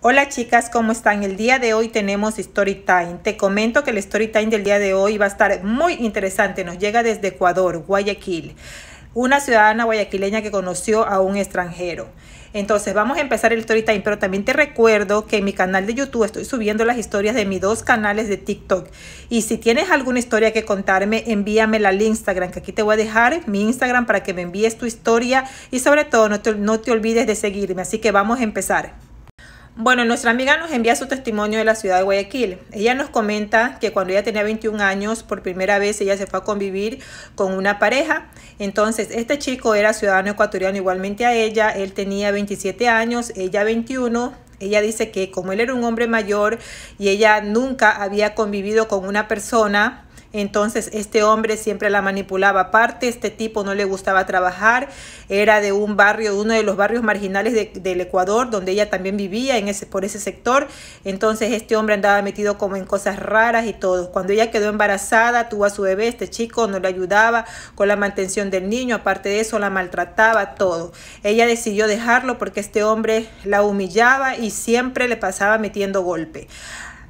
Hola chicas, ¿cómo están? El día de hoy tenemos Story Time. Te comento que el Story Time del día de hoy va a estar muy interesante. Nos llega desde Ecuador, Guayaquil. Una ciudadana guayaquileña que conoció a un extranjero. Entonces vamos a empezar el story time, pero también te recuerdo que en mi canal de YouTube estoy subiendo las historias de mis dos canales de TikTok. Y si tienes alguna historia que contarme, envíamela al Instagram, que aquí te voy a dejar mi Instagram para que me envíes tu historia y sobre todo no te, no te olvides de seguirme. Así que vamos a empezar. Bueno, nuestra amiga nos envía su testimonio de la ciudad de Guayaquil. Ella nos comenta que cuando ella tenía 21 años, por primera vez ella se fue a convivir con una pareja. Entonces, este chico era ciudadano ecuatoriano igualmente a ella. Él tenía 27 años, ella 21. Ella dice que como él era un hombre mayor y ella nunca había convivido con una persona entonces este hombre siempre la manipulaba aparte, este tipo no le gustaba trabajar, era de un barrio, uno de los barrios marginales del Ecuador, donde ella también vivía en ese, por ese sector. Entonces este hombre andaba metido como en cosas raras y todo. Cuando ella quedó embarazada, tuvo a su bebé, este chico no le ayudaba con la mantención del niño, aparte de eso la maltrataba, todo. Ella decidió dejarlo porque este hombre la humillaba y siempre le pasaba metiendo golpe.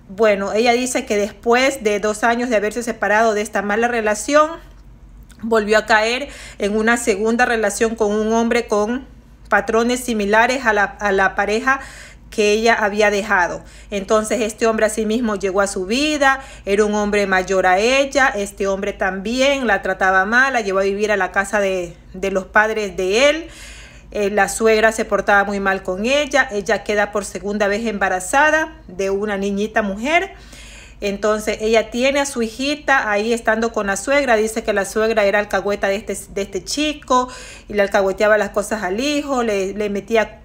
Bueno, ella dice que después de dos años de haberse separado de esta mala relación, volvió a caer en una segunda relación con un hombre con patrones similares a la, la pareja que ella había dejado. Entonces este hombre asimismo sí llegó a su vida, era un hombre mayor a ella, este hombre también la trataba mal, la llevó a vivir a la casa de, de los padres de él. Eh, la suegra se portaba muy mal con ella, ella queda por segunda vez embarazada de una niñita mujer. Entonces ella tiene a su hijita ahí estando con la suegra, dice que la suegra era alcahueta de este, de este chico y le alcahueteaba las cosas al hijo, le, le metía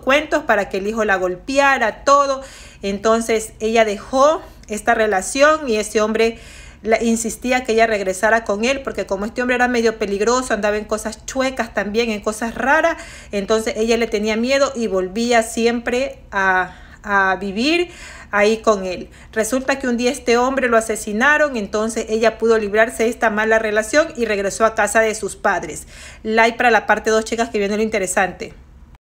cuentos para que el hijo la golpeara, todo. Entonces ella dejó esta relación y ese hombre la, insistía que ella regresara con él, porque como este hombre era medio peligroso, andaba en cosas chuecas también, en cosas raras, entonces ella le tenía miedo y volvía siempre a, a vivir ahí con él. Resulta que un día este hombre lo asesinaron, entonces ella pudo librarse de esta mala relación y regresó a casa de sus padres. Like para la parte dos chicas que viene lo interesante.